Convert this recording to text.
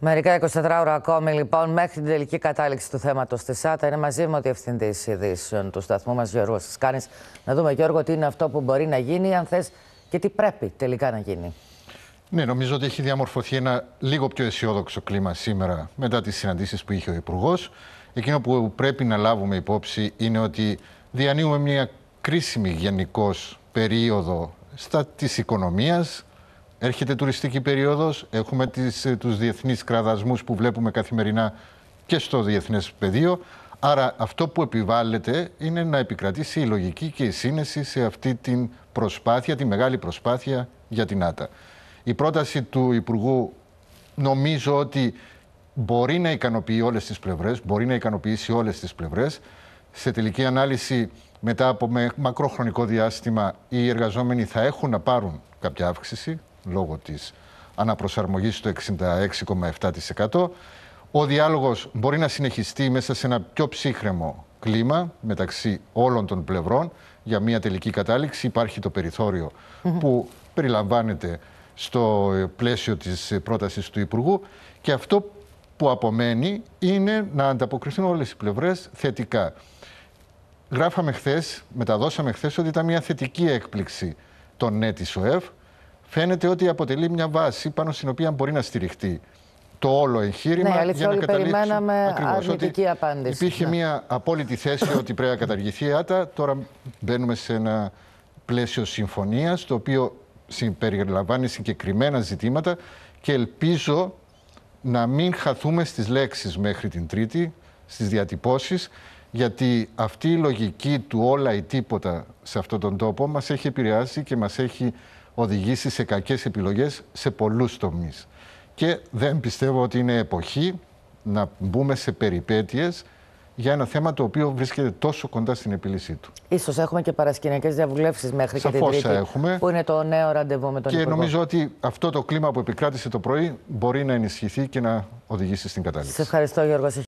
Μερικά 24 ώρα ακόμη λοιπόν μέχρι την τελική κατάληξη του θέματος της ΣΑΤΑ είναι μαζί μου ο Διευθυντή Ειδήσεων του σταθμού μας Γιώργος Σκάνης. Να δούμε Γιώργο τι είναι αυτό που μπορεί να γίνει αν θες και τι πρέπει τελικά να γίνει. Ναι, νομίζω ότι έχει διαμορφωθεί ένα λίγο πιο αισιόδοξο κλίμα σήμερα μετά τις συναντήσεις που είχε ο Υπουργός. Εκείνο που πρέπει να λάβουμε υπόψη είναι ότι διανύουμε μια κρίσιμη γενικώς περίοδο στα της Έρχεται τουριστική περίοδος, έχουμε τις, ε, τους διεθνείς κραδασμούς που βλέπουμε καθημερινά και στο διεθνές πεδίο. Άρα αυτό που επιβάλλεται είναι να επικρατήσει η λογική και η σύνεση σε αυτή την προσπάθεια, τη μεγάλη προσπάθεια για την ΆΤΑ. Η πρόταση του Υπουργού νομίζω ότι μπορεί να ικανοποιεί όλες τις πλευρές, μπορεί να ικανοποιήσει όλες τις πλευρές. Σε τελική ανάλυση, μετά από μακροχρονικό διάστημα, οι εργαζόμενοι θα έχουν να πάρουν κάποια αύξηση, λόγω της αναπροσαρμογής στο 66,7%. Ο διάλογος μπορεί να συνεχιστεί μέσα σε ένα πιο ψύχρεμο κλίμα μεταξύ όλων των πλευρών για μια τελική κατάληξη. Υπάρχει το περιθώριο που περιλαμβάνεται στο πλαίσιο της πρότασης του Υπουργού και αυτό που απομένει είναι να ανταποκριθούν όλες οι πλευρές θετικά. Γράφαμε χθες, μεταδώσαμε χθες ότι ήταν μια θετική έκπληξη το ναι φαίνεται ότι αποτελεί μια βάση πάνω στην οποία μπορεί να στηριχτεί το όλο εγχείρημα. Ναι, αλήθεια, για να όλοι ακριβώς, απάντηση. Υπήρχε ναι. μια απόλυτη θέση ότι πρέπει να καταργηθεί η ΆΤΑ. Τώρα μπαίνουμε σε ένα πλαίσιο συμφωνίας, το οποίο περιλαμβάνει συγκεκριμένα ζητήματα και ελπίζω να μην χαθούμε στις λέξεις μέχρι την Τρίτη, στις διατυπώσεις, γιατί αυτή η λογική του όλα ή τίποτα σε αυτόν τον τόπο μας έχει επηρεάσει και μας έχει οδηγήσει σε κακές επιλογές σε πολλούς τομείς. Και δεν πιστεύω ότι είναι εποχή να μπούμε σε περιπέτειες για ένα θέμα το οποίο βρίσκεται τόσο κοντά στην επίλυσή του. Ίσως έχουμε και παρασκηνιακές διαβουλεύσεις μέχρι και την Τρίτη, έχουμε. που είναι το νέο ραντεβού με τον Και νομίζω ότι αυτό το κλίμα που επικράτησε το πρωί μπορεί να ενισχυθεί και να οδηγήσει στην κατάληξη. Σε ευχαριστώ Γιώργος.